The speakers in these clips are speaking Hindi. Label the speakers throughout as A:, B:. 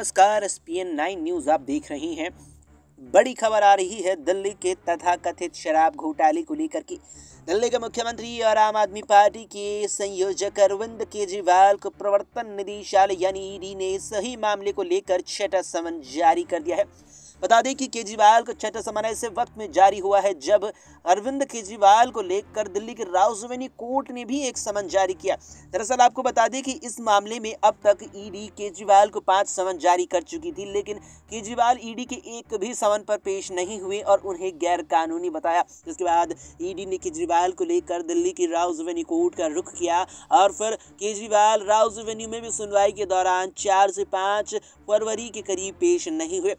A: नमस्कार S P N nine news आप देख रहे हैं बड़ी खबर आ रही है दिल्ली के तथा कथित शराब घोटाले को लेकर के दिल्ली के मुख्यमंत्री और आम आदमी पार्टी के संयोजक अरविंद केजरीवाल को प्रवर्तन निदेशालय यानी ईडी e ने सही मामले को लेकर छठा समन जारी कर दिया है बता दें कि केजरीवाल का छठा समन ऐसे वक्त में जारी हुआ है जब अरविंद केजरीवाल को लेकर दिल्ली के रावजवेनी कोर्ट ने भी एक समन जारी किया दरअसल आपको बता दें कि इस मामले में अब तक ईडी केजरीवाल को पांच समन जारी कर चुकी थी लेकिन केजरीवाल ईडी के एक भी समन पर पेश नहीं हुए और उन्हें गैर कानूनी बताया जिसके बाद ईडी ने केजरीवाल को लेकर दिल्ली की रावजवेनी कोर्ट का रुख किया और फिर केजरीवाल रावजवेनी में भी सुनवाई के दौरान चार से पाँच फरवरी के करीब पेश नहीं हुए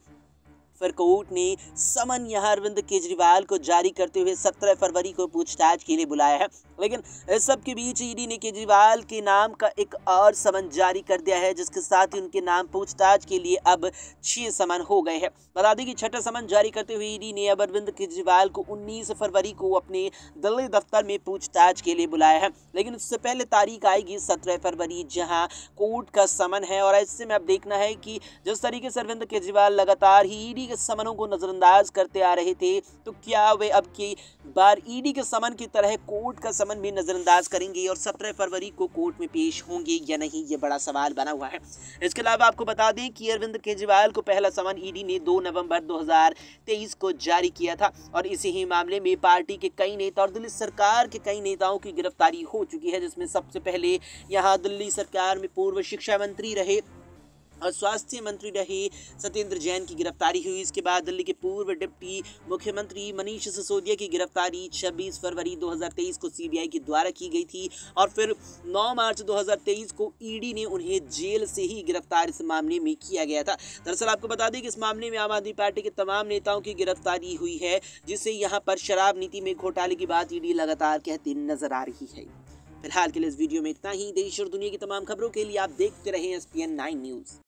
A: फिर कोर्ट ने समन यहाँ अरविंद केजरीवाल को जारी करते हुए सत्रह फरवरी को पूछताछ के लिए बुलाया है लेकिन इस सब के बीच ईडी ने केजरीवाल के नाम का एक और समन जारी कर दिया है जिसके साथ ही उनके नाम पूछताछ के लिए अब छह समन हो गए हैं बता दें कि छठा समन जारी करते हुए ईडी ने अब अरविंद केजरीवाल को उन्नीस फरवरी को अपने दिल्ली दफ्तर में पूछताछ के लिए बुलाया है लेकिन उससे पहले तारीख आएगी सत्रह फरवरी जहाँ कोर्ट का समन है और ऐसे में अब देखना है कि जिस तरीके से अरविंद केजरीवाल लगातार ही ईडी के समनों को नज़रअंदाज करते आ रहे थे तो क्या वे अब की बार ईडी के समन की तरह कोर्ट का समन भी नज़रअंदाज करेंगे और सत्रह फरवरी को कोर्ट में पेश होंगे या नहीं ये बड़ा सवाल बना हुआ है इसके अलावा आपको बता दें कि अरविंद केजरीवाल को पहला समन ईडी ने दो नवम्बर दो को जारी किया था और इसी ही मामले में पार्टी के कई नेता और दिल्ली सरकार के कई नेताओं की गिरफ्तारी हो चुकी है जिसमें सबसे पहले यहाँ दिल्ली सरकार में पूर्व शिक्षा मंत्री रहे और स्वास्थ्य मंत्री रहे सत्येंद्र जैन की गिरफ्तारी हुई इसके बाद दिल्ली के पूर्व डिप्टी मुख्यमंत्री मनीष सिसोदिया की गिरफ्तारी 26 फरवरी 2023 को सीबीआई के द्वारा की गई थी और फिर 9 मार्च 2023 को ईडी ने उन्हें जेल से ही गिरफ्तार इस मामले में किया गया था दरअसल आपको बता दें कि इस मामले में आम आदमी पार्टी के तमाम नेताओं की गिरफ्तारी हुई है जिससे यहाँ पर शराब नीति में घोटाले की बात ईडी लगातार कहती नजर आ रही है फिलहाल के लिए इस वीडियो में इतना ही देश और दुनिया की तमाम खबरों के लिए आप देखते रहे एस पी न्यूज़